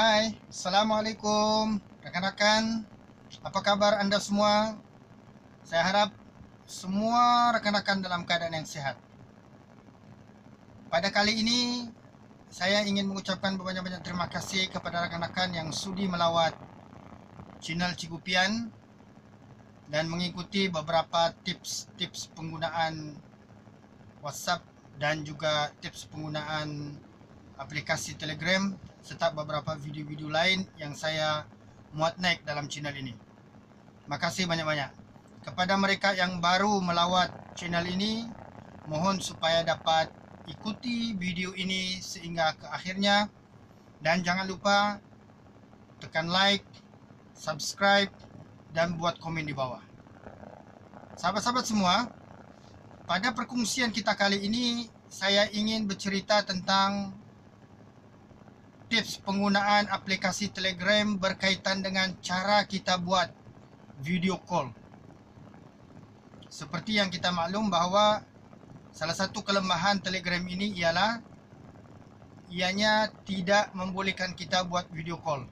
Hai, Assalamualaikum rekan-rekan. Apa kabar anda semua? Saya harap semua rekan-rekan dalam keadaan yang sihat. Pada kali ini, saya ingin mengucapkan banyak-banyak terima kasih kepada rekan-rekan yang sudi melawat channel Cikupian dan mengikuti beberapa tips-tips penggunaan WhatsApp dan juga tips penggunaan aplikasi Telegram serta beberapa video-video lain yang saya muat naik dalam channel ini. Terima kasih banyak-banyak. Kepada mereka yang baru melawat channel ini, mohon supaya dapat ikuti video ini sehingga ke akhirnya. Dan jangan lupa tekan like, subscribe dan buat komen di bawah. Sahabat-sahabat semua, pada perkongsian kita kali ini, saya ingin bercerita tentang tips penggunaan aplikasi Telegram berkaitan dengan cara kita buat video call. Seperti yang kita maklum bahawa salah satu kelemahan Telegram ini ialah ianya tidak membolehkan kita buat video call.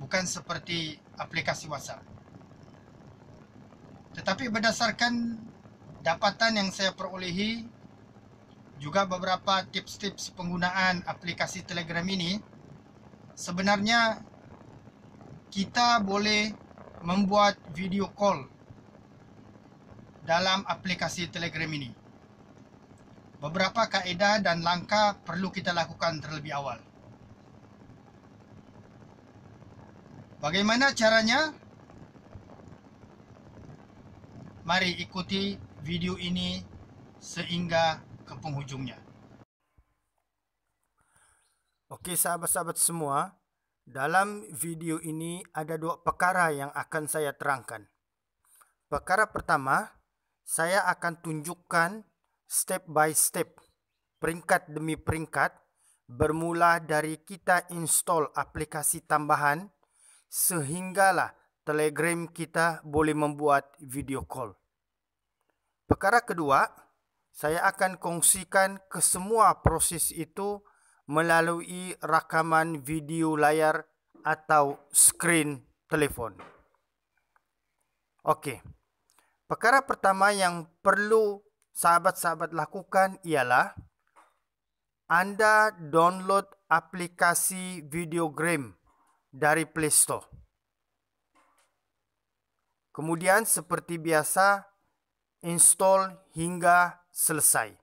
Bukan seperti aplikasi WhatsApp. Tetapi berdasarkan dapatan yang saya perolehi juga beberapa tips-tips penggunaan aplikasi Telegram ini sebenarnya kita boleh membuat video call dalam aplikasi telegram ini beberapa kaedah dan langkah perlu kita lakukan terlebih awal bagaimana caranya mari ikuti video ini sehingga ke penghujungnya Okey sahabat-sahabat semua, dalam video ini ada dua perkara yang akan saya terangkan. Perkara pertama, saya akan tunjukkan step by step, peringkat demi peringkat bermula dari kita install aplikasi tambahan sehinggalah Telegram kita boleh membuat video call. Perkara kedua, saya akan kongsikan kesemua proses itu untuk melalui rakaman video layar atau skrin telefon. Okey. Perkara pertama yang perlu sahabat-sahabat lakukan ialah anda download aplikasi Videogram dari Play Store. Kemudian seperti biasa install hingga selesai.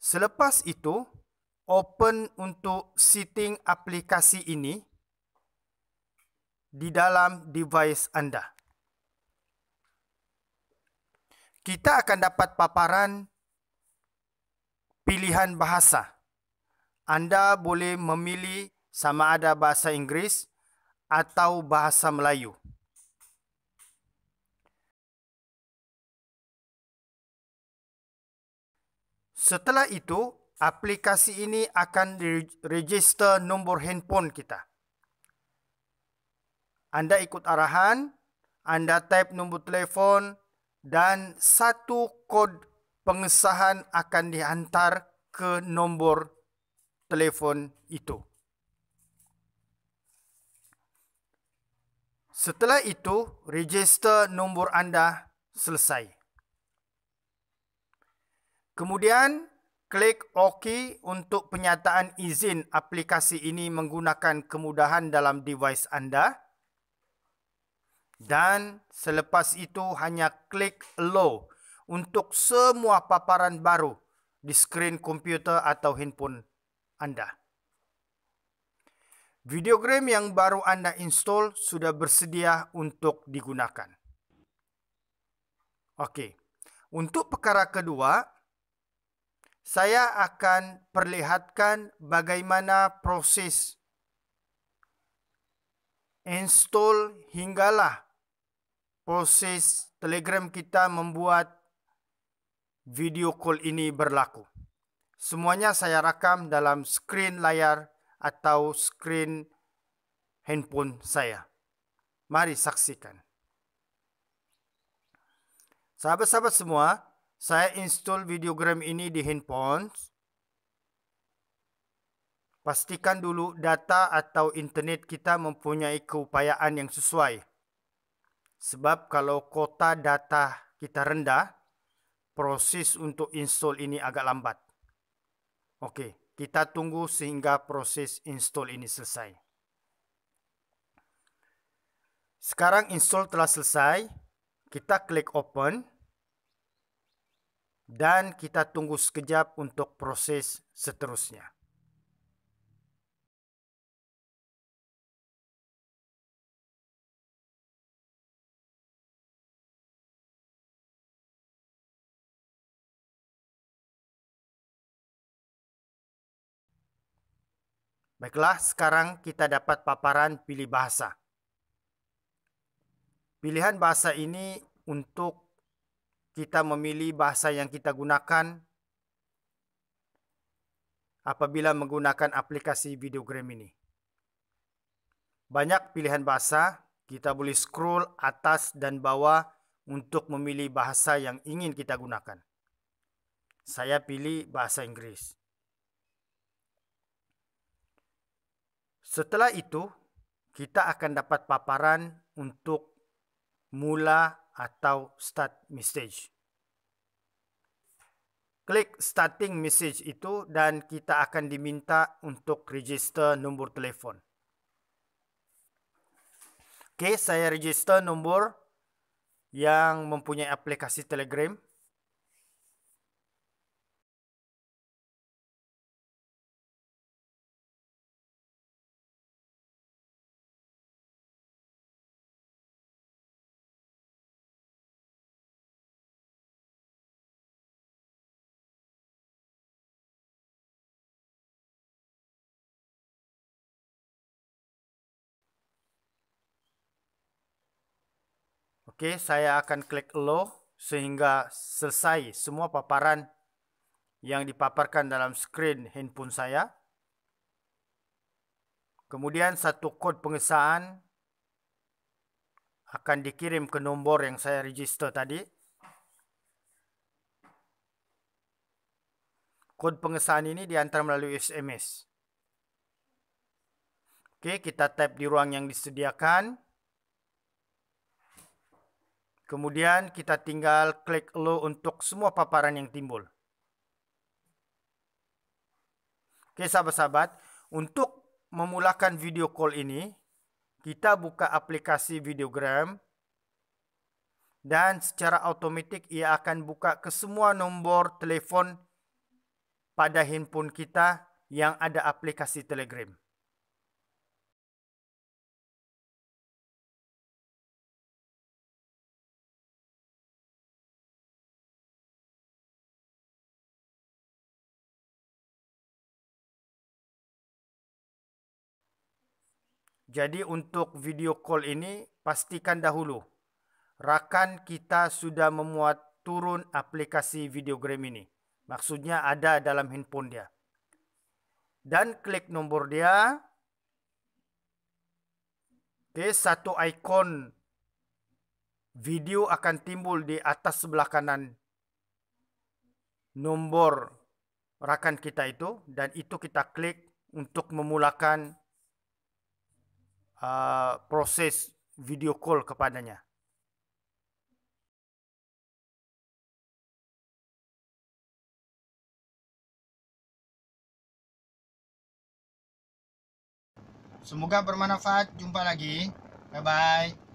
Selepas itu, open untuk setting aplikasi ini di dalam device anda. Kita akan dapat paparan pilihan bahasa. Anda boleh memilih sama ada bahasa Inggeris atau bahasa Melayu. Setelah itu, aplikasi ini akan register nombor handphone kita. Anda ikut arahan, anda type nombor telefon dan satu kod pengesahan akan dihantar ke nombor telefon itu. Setelah itu, register nombor anda selesai. Kemudian, klik OK untuk penyataan izin aplikasi ini menggunakan kemudahan dalam device anda. Dan selepas itu hanya klik Allow untuk semua paparan baru di skrin komputer atau handphone anda. Videogram yang baru anda install sudah bersedia untuk digunakan. Okey. Untuk perkara kedua, saya akan perlihatkan bagaimana proses install hinggalah proses Telegram kita membuat video call ini berlaku. Semuanya saya rakam dalam skrin layar atau skrin handphone saya. Mari saksikan. Sahabat-sahabat semua, saya install videogram ini di handphone. Pastikan dulu data atau internet kita mempunyai keupayaan yang sesuai. Sebab kalau kota data kita rendah, proses untuk install ini agak lambat. Okey, kita tunggu sehingga proses install ini selesai. Sekarang install telah selesai. Kita klik open. Open dan kita tunggu sekejap untuk proses seterusnya. Baiklah, sekarang kita dapat paparan pilih bahasa. Pilihan bahasa ini untuk kita memilih bahasa yang kita gunakan apabila menggunakan aplikasi videogram ini. Banyak pilihan bahasa, kita boleh scroll atas dan bawah untuk memilih bahasa yang ingin kita gunakan. Saya pilih bahasa Inggeris. Setelah itu, kita akan dapat paparan untuk mula atau start message. Klik starting message itu dan kita akan diminta untuk register nombor telefon. Okey, saya register nombor yang mempunyai aplikasi Telegram. Okay, saya akan klik low sehingga selesai semua paparan yang dipaparkan dalam skrin handphone saya. Kemudian satu kod pengesahan akan dikirim ke nombor yang saya register tadi. Kod pengesahan ini diantar melalui SMS. Okay, kita tap di ruang yang disediakan. Kemudian kita tinggal klik low untuk semua paparan yang timbul. Oke sahabat-sahabat, untuk memulakan video call ini, kita buka aplikasi videogram dan secara otomatis ia akan buka ke semua nomor telepon pada handphone kita yang ada aplikasi Telegram. Jadi untuk video call ini pastikan dahulu rakan kita sudah memuat turun aplikasi videogram ini. Maksudnya ada dalam handphone dia. Dan klik nombor dia. okay, satu ikon video akan timbul di atas sebelah kanan nombor rakan kita itu dan itu kita klik untuk memulakan uh, proses video call kepadanya. Semoga bermanfaat. Jumpa lagi. Bye bye.